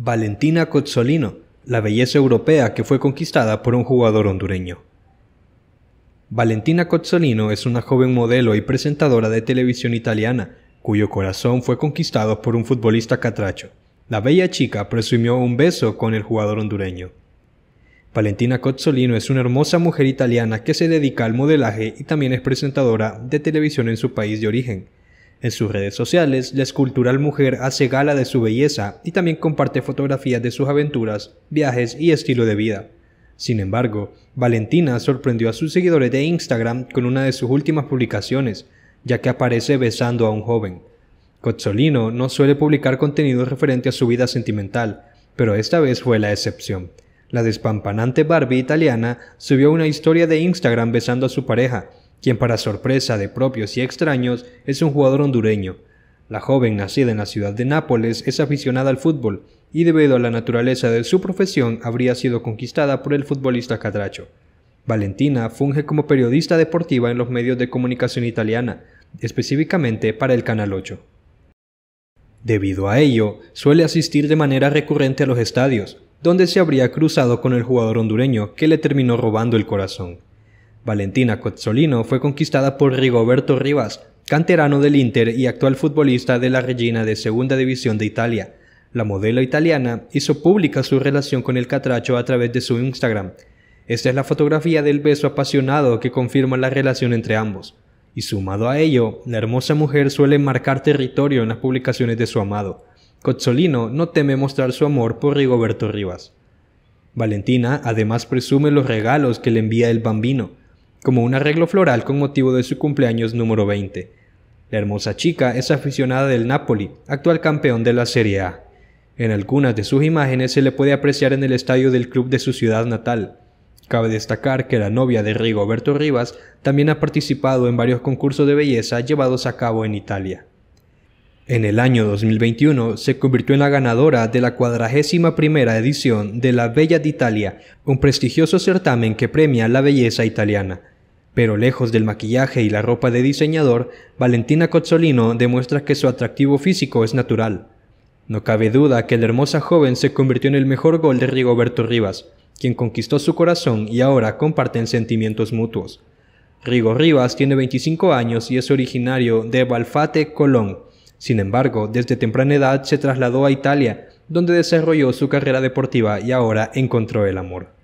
Valentina Cozzolino, la belleza europea que fue conquistada por un jugador hondureño. Valentina Cozzolino es una joven modelo y presentadora de televisión italiana, cuyo corazón fue conquistado por un futbolista catracho. La bella chica presumió un beso con el jugador hondureño. Valentina Cozzolino es una hermosa mujer italiana que se dedica al modelaje y también es presentadora de televisión en su país de origen. En sus redes sociales, la escultural mujer hace gala de su belleza y también comparte fotografías de sus aventuras, viajes y estilo de vida. Sin embargo, Valentina sorprendió a sus seguidores de Instagram con una de sus últimas publicaciones, ya que aparece besando a un joven. Cozzolino no suele publicar contenido referente a su vida sentimental, pero esta vez fue la excepción. La despampanante Barbie italiana subió una historia de Instagram besando a su pareja, quien para sorpresa de propios y extraños es un jugador hondureño. La joven nacida en la ciudad de Nápoles es aficionada al fútbol y debido a la naturaleza de su profesión habría sido conquistada por el futbolista catracho. Valentina funge como periodista deportiva en los medios de comunicación italiana, específicamente para el Canal 8. Debido a ello, suele asistir de manera recurrente a los estadios, donde se habría cruzado con el jugador hondureño que le terminó robando el corazón. Valentina Cozzolino fue conquistada por Rigoberto Rivas, canterano del Inter y actual futbolista de la Regina de Segunda División de Italia. La modelo italiana hizo pública su relación con el catracho a través de su Instagram. Esta es la fotografía del beso apasionado que confirma la relación entre ambos. Y sumado a ello, la hermosa mujer suele marcar territorio en las publicaciones de su amado. Cozzolino no teme mostrar su amor por Rigoberto Rivas. Valentina además presume los regalos que le envía el bambino, como un arreglo floral con motivo de su cumpleaños número 20. La hermosa chica es aficionada del Napoli, actual campeón de la Serie A. En algunas de sus imágenes se le puede apreciar en el estadio del club de su ciudad natal. Cabe destacar que la novia de Rigoberto Rivas también ha participado en varios concursos de belleza llevados a cabo en Italia. En el año 2021 se convirtió en la ganadora de la cuadragésima primera edición de la Bella d'Italia, un prestigioso certamen que premia la belleza italiana. Pero lejos del maquillaje y la ropa de diseñador, Valentina Cozzolino demuestra que su atractivo físico es natural. No cabe duda que la hermosa joven se convirtió en el mejor gol de Rigoberto Rivas, quien conquistó su corazón y ahora comparten sentimientos mutuos. Rigo Rivas tiene 25 años y es originario de Balfate, Colón, sin embargo, desde temprana edad se trasladó a Italia, donde desarrolló su carrera deportiva y ahora encontró el amor.